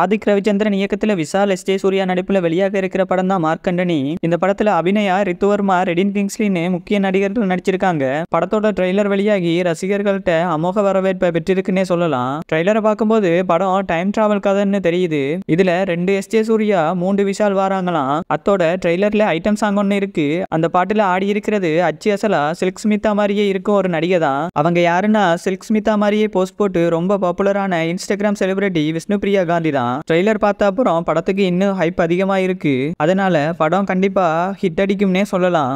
ஆதிக் ரவிச்சந்திரன் இயக்கத்தில் Vishal S J Surya நடிப்பில் வெளியாக இருக்கிற படம் தான் மார்க்கண்டனி இந்த படத்தில் அபிநயா ரித்துவர்மா ரெடின் கிங்ஸ்லின்னு முக்கிய நடிகர்கள் நடிச்சிருக்காங்க படத்தோட ட்ரெய்லர் வெளியாகி ரசிகர்கள்ட்ட அமோக வரவேற்பை பெற்றிருக்குன்னே சொல்லலாம் ட்ரெய்லரை பார்க்கும்போது படம் டைம் டிராவல் கதைன்னு தெரியுது இதுல ரெண்டு எஸ் ஜே சூர்யா மூன்று விஷால் வாராங்களாம் அத்தோட ட்ரெய்லர்ல ஐட்டம் சாங் ஒன்று இருக்கு அந்த பாட்டில் ஆடி இருக்கிறது அச்சு அசலா சில்க் ஸ்மிதா மாதிரியே இருக்கும் ஒரு நடிகை தான் அவங்க யாருன்னா சில்க் ஸ்மிதா மாதிரியே போஸ்ட் போட்டு ரொம்ப பாப்புலரான இன்ஸ்டாகிராம் செலிபிரிட்டி விஷ்ணு பிரியா காந்தி தான் ட்ரெய்லர் பார்த்த அப்புறம் படத்துக்கு இன்னும் ஹைப் அதிகமாக இருக்கு அதனால படம் கண்டிப்பாக ஹிட் அடிக்கும்னே சொல்லலாம்